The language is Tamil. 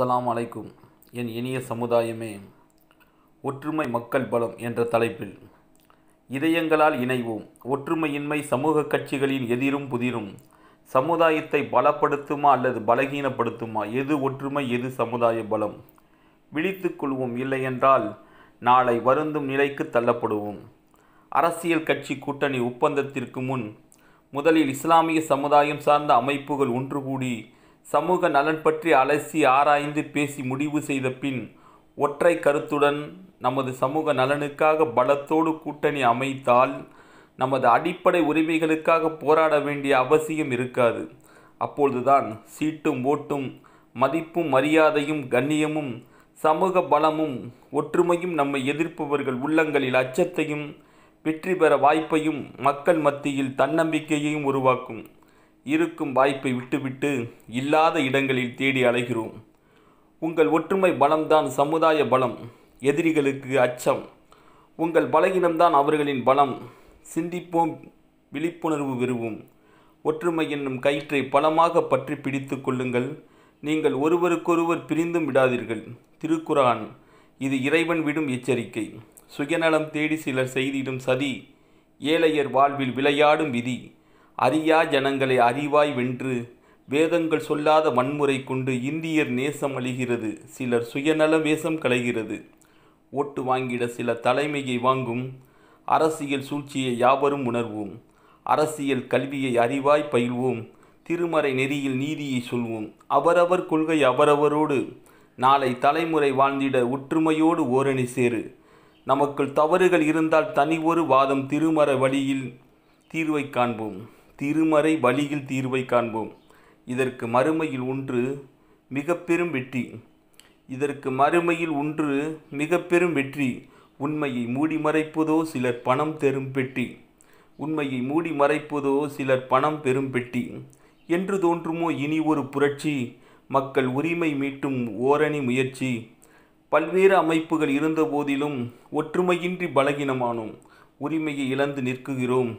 அஸ்லாம் அலைக்கும் என் இனிய சமுதாயமே ஒற்றுமை மக்கள் பலம் என்ற தலைப்பில் இதயங்களால் இணைவோம் ஒற்றுமையின்மை சமூக கட்சிகளின் எதிரும் புதிரும் சமுதாயத்தை பலப்படுத்துமா அல்லது பலகீனப்படுத்துமா எது ஒற்றுமை எது சமுதாய பலம் விழித்து கொள்வோம் இல்லையென்றால் நாளை வருந்தும் நிலைக்கு தள்ளப்படுவோம் அரசியல் கட்சி கூட்டணி ஒப்பந்தத்திற்கு முன் முதலில் இஸ்லாமிய சமுதாயம் சார்ந்த அமைப்புகள் ஒன்று கூடி சமூக நலன் பற்றி அலசி ஆராய்ந்து பேசி முடிவு செய்த பின் ஒற்றை கருத்துடன் நமது சமூக நலனுக்காக பலத்தோடு கூட்டணி அமைத்தால் நமது அடிப்படை உரிமைகளுக்காக போராட வேண்டிய அவசியம் இருக்காது அப்பொழுதுதான் சீட்டும் ஓட்டும் மதிப்பும் மரியாதையும் கண்ணியமும் சமூக பலமும் ஒற்றுமையும் நம்மை எதிர்ப்பவர்கள் உள்ளங்களில் அச்சத்தையும் வெற்றி பெற வாய்ப்பையும் மக்கள் மத்தியில் தன்னம்பிக்கையையும் உருவாக்கும் இருக்கும் வாய்ப்பை விட்டுவிட்டு இல்லாத இடங்களில் தேடி அலைகிறோம் உங்கள் ஒற்றுமை பலம்தான் சமுதாய பலம் எதிரிகளுக்கு அச்சம் உங்கள் பலகீனம்தான் அவர்களின் பலம் சிந்திப்போம் விழிப்புணர்வு பெறுவோம் ஒற்றுமை என்னும் கயிற்றை பலமாக பற்றி பிடித்து கொள்ளுங்கள் நீங்கள் ஒருவருக்கொருவர் பிரிந்தும் விடாதீர்கள் திருக்குரான் இது இறைவன் விடும் எச்சரிக்கை சுயநலம் தேடி சிலர் செய்திடும் சதி ஏழையர் வாழ்வில் விளையாடும் விதி அறியா ஜனங்களை அறிவாய் வென்று வேதங்கள் சொல்லாத வன்முறை கொண்டு இந்தியர் நேசம் அழிகிறது சிலர் சுயநல வேசம் கலைகிறது ஓட்டு வாங்கிட சில தலைமையை வாங்கும் அரசியல் சூழ்ச்சியை யாவரும் உணர்வோம் அரசியல் கல்வியை அறிவாய் பயில்வோம் திருமறை நெறியில் நீதியை சொல்வோம் அவரவர் கொள்கை அவரவரோடு நாளை தலைமுறை வாழ்ந்திட ஒற்றுமையோடு ஓரணி சேரு நமக்குள் தவறுகள் இருந்தால் தனி ஒரு வாதம் திருமற வழியில் தீர்வை காண்போம் திருமறை வழியில் தீர்வை காண்போம் இதற்கு மறுமையில் ஒன்று மிக பெரும் வெற்றி இதற்கு மறுமையில் ஒன்று மிக பெரும் வெற்றி உண்மையை மூடி மறைப்பதோ சிலர் பணம் தரும் பெட்டி உண்மையை மூடி மறைப்பதோ சிலர் பணம் பெரும் பெட்டி என்று தோன்றுமோ இனி ஒரு புரட்சி மக்கள் உரிமை மீட்டும் ஓரணி முயற்சி பல்வேறு அமைப்புகள் இருந்த போதிலும் ஒற்றுமையின்றி பலகீனமானோம் உரிமையை இழந்து நிற்குகிறோம்